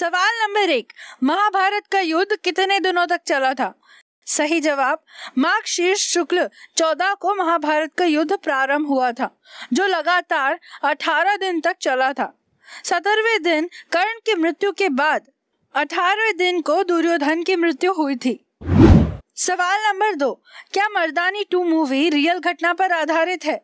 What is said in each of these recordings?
सवाल नंबर एक महाभारत का युद्ध कितने दिनों तक चला था सही जवाब माघ शीर्ष शुक्ल चौदह को महाभारत का युद्ध प्रारंभ हुआ था जो लगातार अठारह दिन तक चला था सत्रहवें दिन कर्ण की मृत्यु के बाद अठारहवें दिन को दुर्योधन की मृत्यु हुई थी सवाल नंबर दो क्या मर्दानी टू मूवी रियल घटना पर आधारित है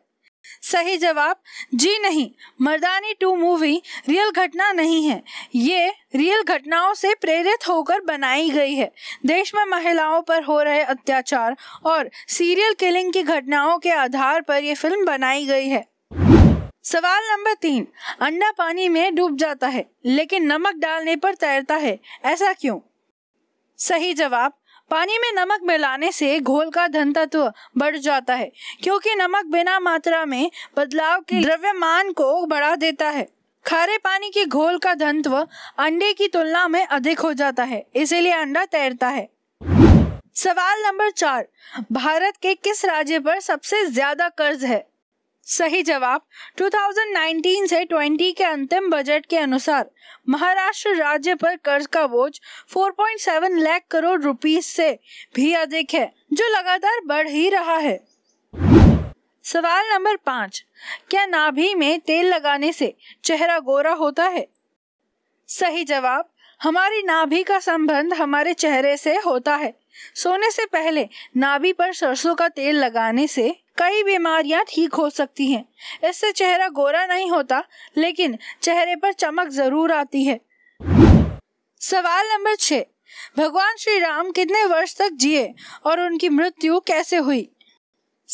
सही जवाब जी नहीं मर्दानी टू मूवी रियल घटना नहीं है ये रियल घटनाओं से प्रेरित होकर बनाई गई है देश में महिलाओं पर हो रहे अत्याचार और सीरियल किलिंग की घटनाओं के आधार पर यह फिल्म बनाई गई है सवाल नंबर तीन अंडा पानी में डूब जाता है लेकिन नमक डालने पर तैरता है ऐसा क्यों सही जवाब पानी में नमक मिलाने से घोल का धन तत्व बढ़ जाता है क्योंकि नमक बिना मात्रा में बदलाव के द्रव्यमान को बढ़ा देता है खारे पानी के घोल का धनत्व अंडे की तुलना में अधिक हो जाता है इसीलिए अंडा तैरता है सवाल नंबर चार भारत के किस राज्य पर सबसे ज्यादा कर्ज है सही जवाब 2019 से 20 के अंतिम बजट के अनुसार महाराष्ट्र राज्य पर कर्ज का बोझ 4.7 लाख करोड़ रुपीस से भी अधिक है जो लगातार बढ़ ही रहा है सवाल नंबर पाँच क्या नाभि में तेल लगाने से चेहरा गोरा होता है सही जवाब हमारी नाभि का संबंध हमारे चेहरे से होता है सोने से पहले नाभि पर सरसों का तेल लगाने से कई बीमारियां ठीक हो सकती हैं इससे चेहरा गोरा नहीं होता लेकिन चेहरे पर चमक जरूर आती है सवाल नंबर छह भगवान श्री राम कितने वर्ष तक जिए और उनकी मृत्यु कैसे हुई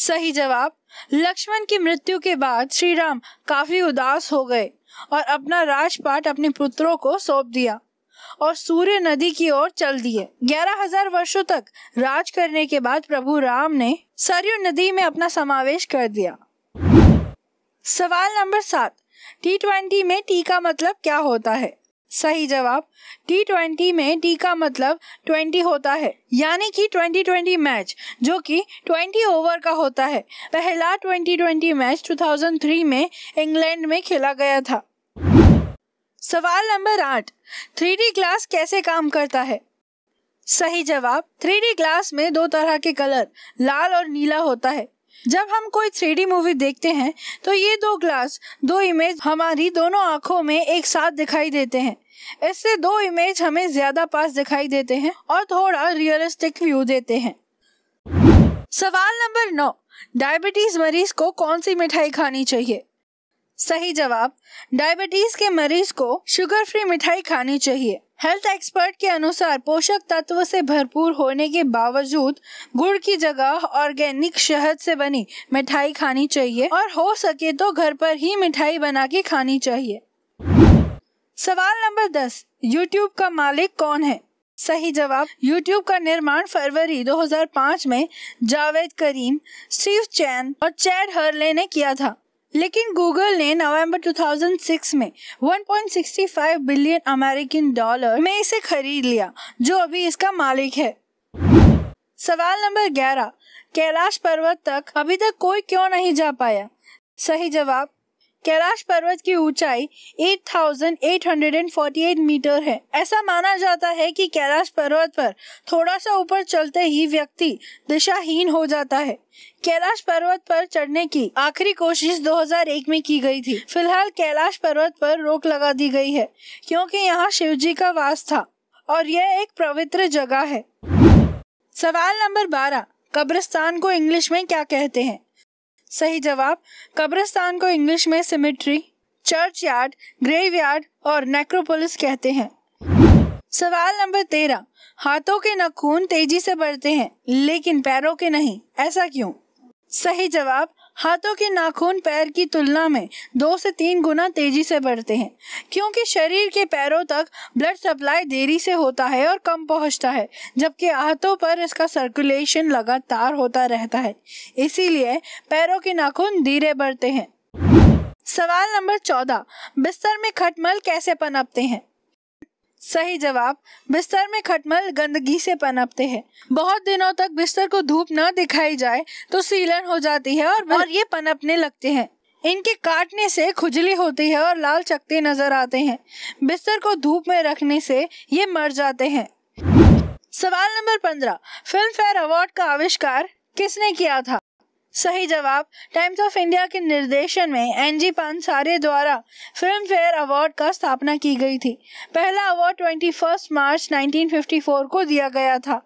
सही जवाब लक्ष्मण की मृत्यु के बाद श्री राम काफी उदास हो गए और अपना राजपाट अपने पुत्रों को सौंप दिया और सूर्य नदी की ओर चल दिए ग्यारह हजार वर्षो तक राज करने के बाद प्रभु राम ने सरयू नदी में अपना समावेश कर दिया सवाल नंबर सात टी ट्वेंटी में टी का मतलब क्या होता है सही जवाब टी ट्वेंटी में टी का मतलब ट्वेंटी होता है यानी कि ट्वेंटी ट्वेंटी मैच जो कि ट्वेंटी ओवर का होता है पहला twenty twenty match two thousand three में इंग्लैंड में खेला गया था सवाल नंबर आठ थ्री डी ग्लास कैसे काम करता है सही जवाब थ्री डी ग्लास में दो तरह के कलर लाल और नीला होता है जब हम कोई थ्री डी मूवी देखते हैं तो ये दो ग्लास दो इमेज हमारी दोनों आंखों में एक साथ दिखाई देते हैं इससे दो इमेज हमें ज्यादा पास दिखाई देते हैं और थोड़ा रियलिस्टिक व्यू देते हैं सवाल नंबर नौ डायबिटीज मरीज को कौन सी मिठाई खानी चाहिए सही जवाब डायबिटीज के मरीज को शुगर फ्री मिठाई खानी चाहिए हेल्थ एक्सपर्ट के अनुसार पोषक तत्व से भरपूर होने के बावजूद गुड़ की जगह ऑर्गेनिक शहद से बनी मिठाई खानी चाहिए और हो सके तो घर पर ही मिठाई बना के खानी चाहिए सवाल नंबर दस यूट्यूब का मालिक कौन है सही जवाब यूट्यूब का निर्माण फरवरी 2005 में जावेद करीम स्टीव चैन और चैड हर्ले ने किया था लेकिन गूगल ने नवंबर 2006 में 1.65 बिलियन अमेरिकन डॉलर में इसे खरीद लिया जो अभी इसका मालिक है सवाल नंबर 11 कैलाश पर्वत तक अभी तक कोई क्यों नहीं जा पाया सही जवाब कैलाश पर्वत की ऊंचाई 8,848 मीटर है ऐसा माना जाता है कि कैलाश पर्वत पर थोड़ा सा ऊपर चलते ही व्यक्ति दिशाहीन हो जाता है कैलाश पर्वत पर चढ़ने की आखिरी कोशिश 2001 में की गई थी फिलहाल कैलाश पर्वत पर रोक लगा दी गई है क्योंकि यहाँ शिव जी का वास था और यह एक पवित्र जगह है सवाल नंबर 12 कब्रिस्तान को इंग्लिश में क्या कहते हैं सही जवाब कब्रिस्तान को इंग्लिश में cemetery churchyard graveyard और नेक्रोपोलिस कहते हैं सवाल नंबर तेरह हाथों के नखून तेजी से बढ़ते हैं लेकिन पैरों के नहीं ऐसा क्यों सही जवाब हाथों के नाखून पैर की तुलना में दो से तीन गुना तेजी से बढ़ते हैं क्योंकि शरीर के पैरों तक ब्लड सप्लाई देरी से होता है और कम पहुंचता है जबकि हाथों पर इसका सर्कुलेशन लगातार होता रहता है इसीलिए पैरों के नाखून धीरे बढ़ते हैं सवाल नंबर चौदह बिस्तर में खटमल कैसे पनपते हैं सही जवाब बिस्तर में खटमल गंदगी से पनपते हैं बहुत दिनों तक बिस्तर को धूप न दिखाई जाए तो सीलन हो जाती है और, और ये पनपने लगते हैं इनके काटने से खुजली होती है और लाल चकते नजर आते हैं बिस्तर को धूप में रखने से ये मर जाते हैं सवाल नंबर पंद्रह फिल्म फेयर अवार्ड का आविष्कार किसने किया था सही जवाब टाइम्स ऑफ इंडिया के निर्देशन में एन जी पानसारे द्वारा फिल्म फेयर अवार्ड का स्थापना की गई थी पहला अवार्ड 21 मार्च 1954 को दिया गया था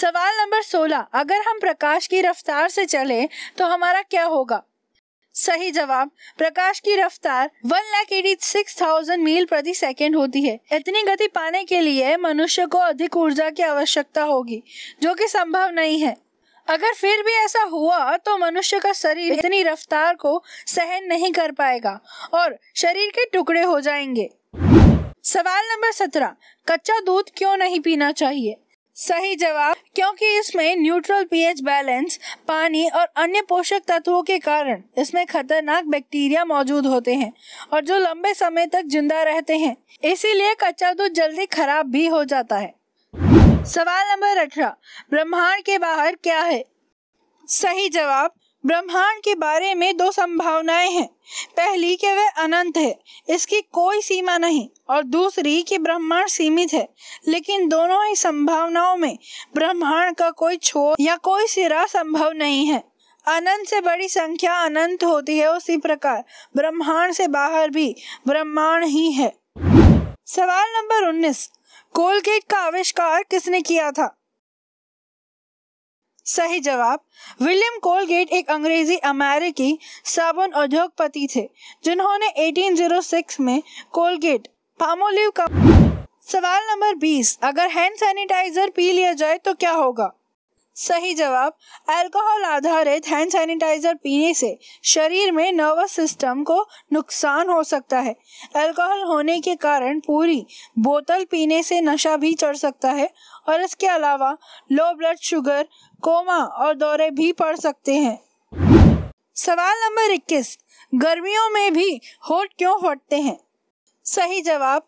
सवाल नंबर 16 अगर हम प्रकाश की रफ्तार से चले तो हमारा क्या होगा सही जवाब प्रकाश की रफ्तार one lakh eighty six thousand मील प्रति सेकेंड होती है इतनी गति पाने के लिए मनुष्य को अधिक ऊर्जा की आवश्यकता होगी जो कि संभव नहीं है अगर फिर भी ऐसा हुआ तो मनुष्य का शरीर इतनी रफ्तार को सहन नहीं कर पाएगा और शरीर के टुकड़े हो जाएंगे सवाल नंबर सत्रह कच्चा दूध क्यों नहीं पीना चाहिए सही जवाब क्योंकि इसमें न्यूट्रल पीएच बैलेंस पानी और अन्य पोषक तत्वों के कारण इसमें खतरनाक बैक्टीरिया मौजूद होते हैं और जो लंबे समय तक जिंदा रहते हैं इसीलिए कच्चा दूध जल्दी खराब भी हो जाता है सवाल नंबर अठारह ब्रह्मांड के बाहर क्या है सही जवाब ब्रह्मांड के बारे में दो संभावनाएं हैं पहली कि वह अनंत है इसकी कोई सीमा नहीं और दूसरी कि ब्रह्मांड सीमित है लेकिन दोनों ही संभावनाओं में ब्रह्मांड का कोई छोर या कोई सिरा संभव नहीं है अनंत से बड़ी संख्या अनंत होती है उसी प्रकार ब्रह्मांड से बाहर भी ब्रह्मांड ही है सवाल नंबर उन्नीस कोलगेट का आविष्कार किसने किया था सही जवाब विलियम कोलगेट एक अंग्रेजी अमेरिकी साबुन उद्योगपति थे जिन्होंने 1806 में कोलगेट पामोलिव का सवाल नंबर 20 अगर हैंड सैनिटाइजर पी लिया जाए तो क्या होगा सही जवाब अल्कोहल आधारित हैंड सैनिटाइजर पीने से शरीर में नर्वस सिस्टम को नुकसान हो सकता है अल्कोहल होने के कारण पूरी बोतल पीने से नशा भी चढ़ सकता है और इसके अलावा लो ब्लड शुगर कोमा और दौरे भी पड़ सकते हैं सवाल नंबर 21 गर्मियों में भी होठ क्यों फटते हैं सही जवाब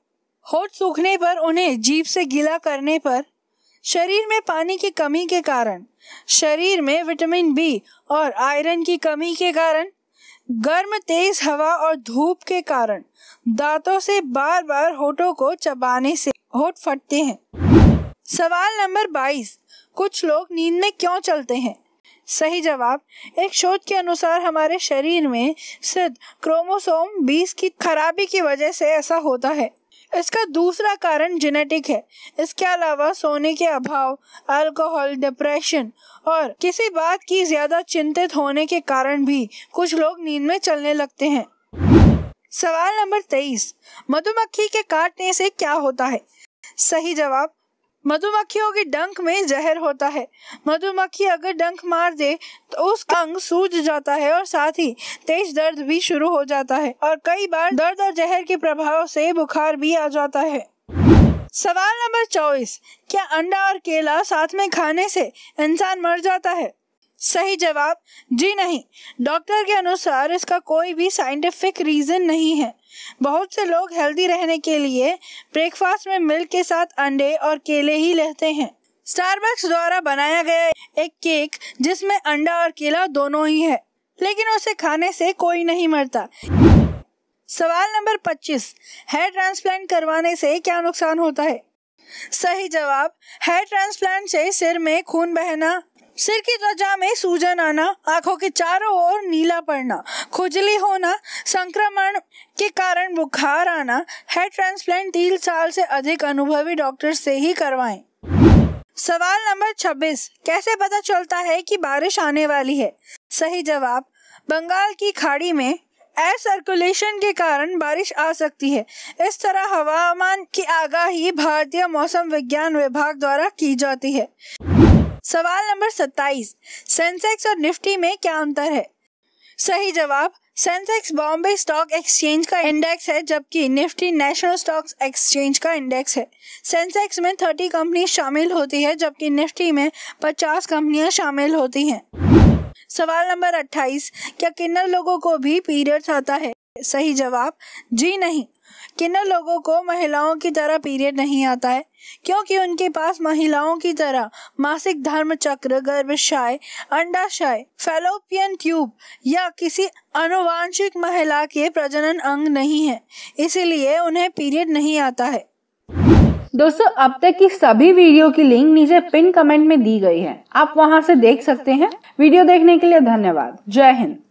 होठ सूखने पर उन्हें जीप से गीला करने पर शरीर में पानी की कमी के कारण शरीर में विटामिन बी और आयरन की कमी के कारण गर्म तेज हवा और धूप के कारण दांतों से बार बार होठों को चबाने से होठ फटते हैं सवाल नंबर 22 कुछ लोग नींद में क्यों चलते हैं सही जवाब एक शोध के अनुसार हमारे शरीर में सिर्फ क्रोमोसोम 20 की खराबी की वजह से ऐसा होता है इसका दूसरा कारण जेनेटिक है इसके अलावा सोने के अभाव अल्कोहल डिप्रेशन और किसी बात की ज्यादा चिंतित होने के कारण भी कुछ लोग नींद में चलने लगते हैं सवाल नंबर तेईस मधुमक्खी के काटने से क्या होता है सही जवाब मधुमक्खियों की डंक में जहर होता है मधुमक्खी अगर डंक मार दे तो उसका अंग सूज जाता है और साथ ही तेज दर्द भी शुरू हो जाता है और कई बार दर्द और जहर के प्रभाव से बुखार भी आ जाता है सवाल नंबर चौबीस क्या अंडा और केला साथ में खाने से इंसान मर जाता है सही जवाब जी नहीं डॉक्टर के अनुसार इसका कोई भी साइंटिफिक रीज़न नहीं है बहुत से लोग हेल्दी रहने के लिए ब्रेकफास्ट में मिल्क के साथ अंडे और केले ही लेते हैं स्टारबक्स द्वारा बनाया गया एक केक जिसमें अंडा और केला दोनों ही है लेकिन उसे खाने से कोई नहीं मरता सवाल नंबर 25 हेयर ट्रांसप्लांट करवाने से क्या नुकसान होता है सही जवाब हेयर ट्रांसप्लांट से सिर में खून बहना सिर की त्वचा में सूजन आना आंखों के चारों ओर नीला पड़ना खुजली होना संक्रमण के कारण बुखार आना हेड ट्रांसप्लांट तीन साल से अधिक अनुभवी डॉक्टर से ही करवाएं। सवाल नंबर 26 कैसे पता चलता है कि बारिश आने वाली है सही जवाब बंगाल की खाड़ी में एयर सर्कुलेशन के कारण बारिश आ सकती है इस तरह हवामान की आगाही भारतीय मौसम विज्ञान विभाग द्वारा की जाती है सवाल नंबर 27 सेंसेक्स और निफ्टी में क्या अंतर है सही जवाब सेंसेक्स बॉम्बे स्टॉक एक्सचेंज का इंडेक्स है जबकि निफ्टी नेशनल स्टॉक एक्सचेंज का इंडेक्स है सेंसेक्स में 30 कंपनी शामिल होती है जबकि निफ्टी में 50 कंपनियां शामिल होती हैं सवाल नंबर 28 क्या किन्नर लोगों को भी पीरियड्स आता है सही जवाब जी नहीं किन्नर लोगों को महिलाओं की तरह पीरियड नहीं आता है क्योंकि उनके पास महिलाओं की तरह मासिक धर्म चक्र गर्भशाय अंडाशय फेलोपियन ट्यूब या किसी अनुवांशिक महिला के प्रजनन अंग नहीं है इसीलिए उन्हें पीरियड नहीं आता है दोस्तों अब तक की सभी वीडियो की लिंक नीचे पिन कमेंट में दी गई है आप वहां से देख सकते हैं वीडियो देखने के लिए धन्यवाद जय हिंद